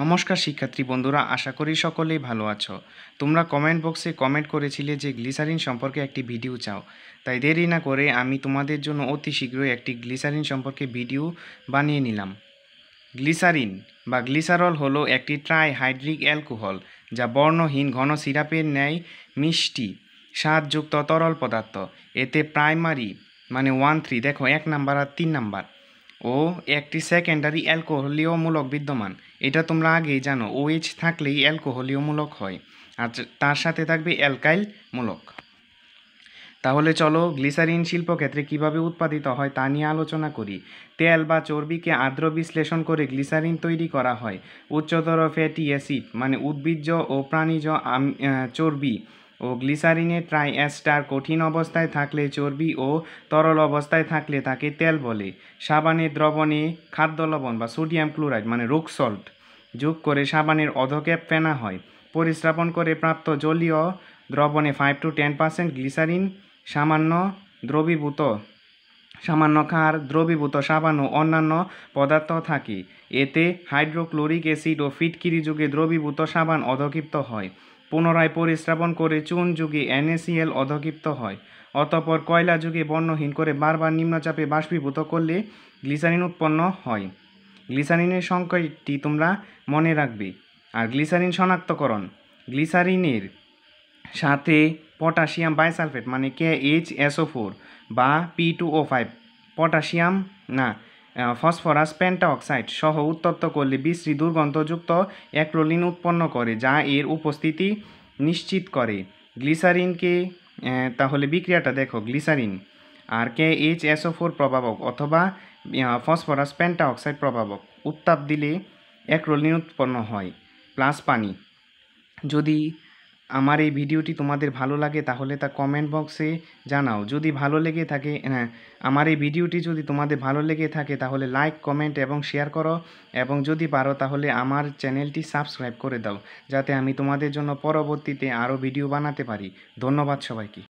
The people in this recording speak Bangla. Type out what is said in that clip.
নমস্কার শিক্ষার্থী বন্ধুরা আশা করি সকলেই ভালো আছো তোমরা কমেন্ট বক্সে কমেন্ট করেছিলে যে গ্লিসারিন সম্পর্কে একটি ভিডিও চাও তাই দেরি না করে আমি তোমাদের জন্য অতি শীঘ্রই একটি গ্লিসারিন সম্পর্কে ভিডিও বানিয়ে নিলাম গ্লিসারিন বা গ্লিসারল হলো একটি ট্রাইহাইড্রিক অ্যালকোহল যা বর্ণহীন ঘন সিরাপের ন্যায় মিষ্টি স্বাদযুক্ত তরল পদার্থ এতে প্রাইমারি মানে ওয়ান থ্রি দেখো এক নাম্বার আর তিন নাম্বার ও একটি সেকেন্ডারি অ্যালকোহলীয় মূলক বিদ্যমান এটা তোমরা আগেই জানো ওএইচ থাকলেই অ্যালকোহলীয় মূলক হয় আর তার সাথে থাকবে অ্যালকাইল মূলক তাহলে চলো গ্লিসারিন শিল্পক্ষেত্রে কিভাবে উৎপাদিত হয় তা নিয়ে আলোচনা করি তেল বা চর্বিকে আর্দ্র বিশ্লেষণ করে গ্লিসারিন তৈরি করা হয় উচ্চতর ফ্যাটি অ্যাসিড মানে উদ্ভিজ্জ ও প্রাণীজ চর্বি ও গ্লিসারিনের ট্রাইঅ্যাস্টার কঠিন অবস্থায় থাকলে চর্বি ও তরল অবস্থায় থাকলে তাকে তেল বলে সাবানের দ্রবণে খাদ্য লবণ বা সোডিয়াম ক্লোরাইড মানে রোগ সল্ট যোগ করে সাবানের অধক্যাপ ফেনা হয় পরিস্রাবণ করে প্রাপ্ত জলীয় দ্রবণে five to ten percent glycerine সামান্য দ্রবীভূত সামান্য খার দ্রবীভূত সাবান ও অন্যান্য পদার্থ থাকে এতে হাইড্রোক্লোরিক অ্যাসিড ও ফিটকিরি যুগে দ্রবীভূত সাবান অধক্ষিপ্ত হয় পুনরায় পরিস্রাবণ করে চুন যুগে এনএসিএল অধক্ষিপ্ত হয় অতপর কয়লা যুগে বর্ণহীন করে বারবার নিম্নচাপে বাষ্পীভূত করলে গ্লিসারিন উৎপন্ন হয় গ্লিসারিনের সংখ্যাটি তোমরা মনে রাখবে আর গ্লিসারিন শনাক্তকরণ গ্লিসারিনের সাথে পটাশিয়াম বাইসালফেট মানে কে এইচ এসও ফোর বা P two O five potassium না ফসফরাস পেন্টাঅক্সাইড সহ উত্তপ্ত করলে বিশ্রী দুর্গন্ধযুক্ত অ্যাক্রোলিন উৎপন্ন করে যা এর উপস্থিতি নিশ্চিত করে গ্লিসারিনকে তাহলে বিক্রিয়াটা দেখো গ্লিসারিন আর কে এইচ এসও ফোর প্রভাবক অথবা ফসফরাস পেন্টাঅক্সাইড প্রভাবক উত্তাপ দিলে অ্যাক্রোলিন উৎপন্ন হয় প্লাস পানি যদি আমার এই ভিডিওটি তোমাদের ভালো লাগে তাহলে তা কমেন্ট বক্সে জানাও যদি ভালো লেগে থাকে হ্যাঁ আমার এই ভিডিওটি যদি তোমাদের ভালো লেগে থাকে তাহলে লাইক কমেন্ট এবং শেয়ার করো এবং যদি পারো তাহলে আমার চ্যানেলটি সাবস্ক্রাইব করে দাও যাতে আমি তোমাদের জন্য পরবর্তীতে আরও ভিডিও বানাতে পারি ধন্যবাদ সবাইকে